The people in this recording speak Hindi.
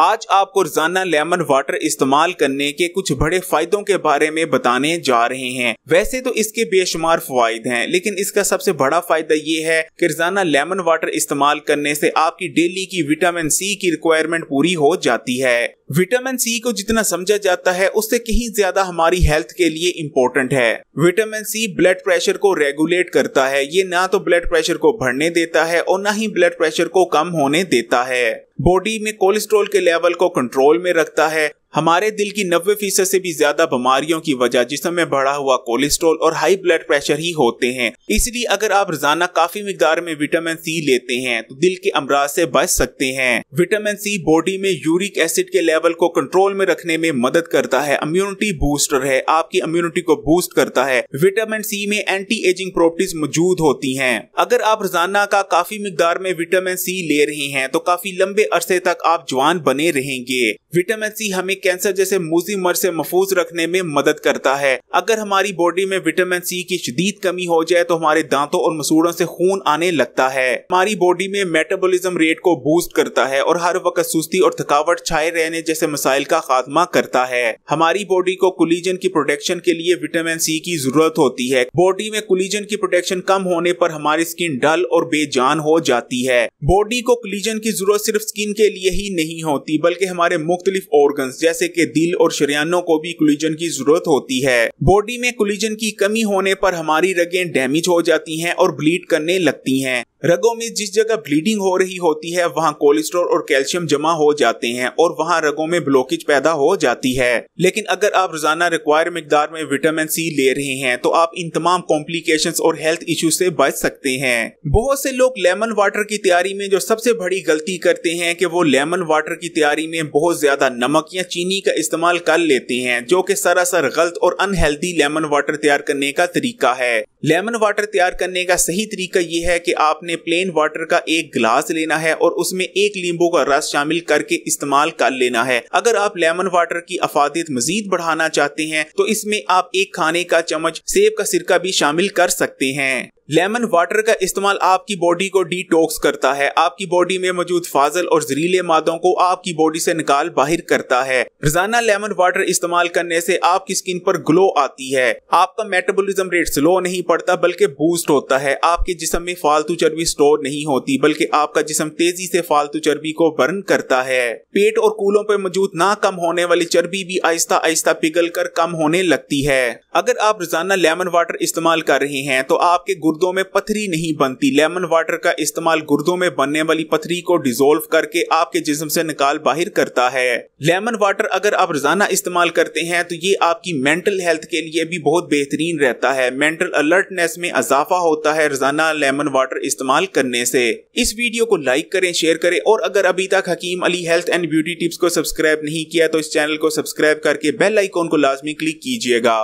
आज आपको रोजाना लेमन वाटर इस्तेमाल करने के कुछ बड़े फायदों के बारे में बताने जा रहे हैं वैसे तो इसके बेशुमार फायद हैं लेकिन इसका सबसे बड़ा फायदा ये है कि रोजाना लेमन वाटर इस्तेमाल करने से आपकी डेली की विटामिन सी की रिक्वायरमेंट पूरी हो जाती है विटामिन सी को जितना समझा जाता है उससे कहीं ज्यादा हमारी हेल्थ के लिए इम्पोर्टेंट है विटामिन सी ब्लड प्रेशर को रेगुलेट करता है ये ना तो ब्लड प्रेशर को बढ़ने देता है और ना ही ब्लड प्रेशर को कम होने देता है बॉडी में कोलेस्ट्रॉल के लेवल को कंट्रोल में रखता है हमारे दिल की नब्बे फीसद से भी ज्यादा बीमारियों की वजह जिसम में बढ़ा हुआ कोलेस्ट्रॉल और हाई ब्लड प्रेशर ही होते हैं इसलिए अगर आप रोजाना काफी मिकदार में विटामिन सी लेते हैं तो दिल के अमराज से बच सकते हैं विटामिन सी बॉडी में यूरिक एसिड के लेवल को कंट्रोल में रखने में मदद करता है इम्यूनिटी बूस्टर है आपकी इम्यूनिटी को बूस्ट करता है विटामिन सी में एंटी एजिंग प्रॉपर्टीज मौजूद होती है अगर आप रोजाना का काफी मिकदार में विटामिन सी ले रहे हैं तो काफी लंबे अरसे तक आप जवान बने रहेंगे विटामिन सी हमें कैंसर जैसे मोजी मर से महफूज रखने में मदद करता है अगर हमारी बॉडी में विटामिन सी की शदीद कमी हो जाए तो हमारे दांतों और मसूड़ों से खून आने लगता है हमारी बॉडी में मेटाबॉलिज्म रेट को बूस्ट करता है और हर वक्त सुस्ती और थकावट छाए रहने जैसे मसाइल का खात्मा करता है हमारी बॉडी को कुलीजन की प्रोटेक्शन के लिए विटामिन सी की जरूरत होती है बॉडी में कुलीजन की प्रोटेक्शन कम होने पर हमारी स्किन डल और बेजान हो जाती है बॉडी को कुलीजन की जरूरत सिर्फ स्किन के लिए ही नहीं होती बल्कि हमारे मुख्तलिफ ऑर्गन जैसे कि दिल और शरियानों को भी कुलिजन की जरूरत होती है बॉडी में कुलिजन की कमी होने पर हमारी रगें डैमेज हो जाती हैं और ब्लीड करने लगती हैं रगों में जिस जगह ब्लीडिंग हो रही होती है वहाँ कोलेस्ट्रॉल और कैल्शियम जमा हो जाते हैं और वहाँ रगों में ब्लॉकेज पैदा हो जाती है लेकिन अगर आप रोजाना रिक्वायर मकदार में विटामिन सी ले रहे हैं तो आप इन तमाम कॉम्प्लिकेशन और हेल्थ इशू से बच सकते हैं बहुत से लोग लेमन वाटर की तैयारी में जो सबसे बड़ी गलती करते हैं की वो लेमन वाटर की तैयारी में बहुत ज्यादा नमक या चीनी का इस्तेमाल कर लेते हैं जो की सरासर गलत और अनहेल्दी लेमन वाटर तैयार करने का तरीका है लेमन वाटर तैयार करने का सही तरीका यह है कि आपने प्लेन वाटर का एक गिलास लेना है और उसमें एक नींबू का रस शामिल करके इस्तेमाल कर लेना है अगर आप लेमन वाटर की अफादियत मजीद बढ़ाना चाहते हैं तो इसमें आप एक खाने का चम्मच सेब का सिरका भी शामिल कर सकते हैं लेमन वाटर का इस्तेमाल आपकी बॉडी को डिटॉक्स करता है आपकी बॉडी में मौजूद फाजल और जहरीले मादों को आपकी बॉडी से निकाल बाहर करता है रोजाना लेमन वाटर इस्तेमाल करने से आपकी स्किन पर ग्लो आती है आपका मेटाबॉलिज्म रेट स्लो नहीं पड़ता बल्कि बूस्ट होता है आपके जिसम में फालतू चर्बी स्टोर नहीं होती बल्कि आपका जिसम तेजी से फालतू चर्बी को बर्न करता है पेट और कूलों पर मौजूद ना कम होने वाली चर्बी भी आहिस्ता आहिस्ता पिघल कर कम होने लगती है अगर आप रोजाना लेमन वाटर इस्तेमाल कर रहे हैं तो आपके गुर्द गुर्दों में पथरी नहीं बनती लेमन वाटर का इस्तेमाल गुर्दों में बनने वाली पथरी को डिजोल्व करके आपके जिस्म से निकाल बाहर करता है लेमन वाटर अगर आप रोजाना इस्तेमाल करते हैं तो ये आपकी मेंटल हेल्थ के लिए भी बहुत बेहतरीन रहता है मेंटल अलर्टनेस में इजाफा होता है रोजाना लेमन वाटर इस्तेमाल करने से इस वीडियो को लाइक करें शेयर करें और अगर अभी तक Hakim Ali health and beauty tips को सब्सक्राइब नहीं किया तो इस चैनल को सब्सक्राइब करके बेल आइकॉन को लाजमी क्लिक कीजिएगा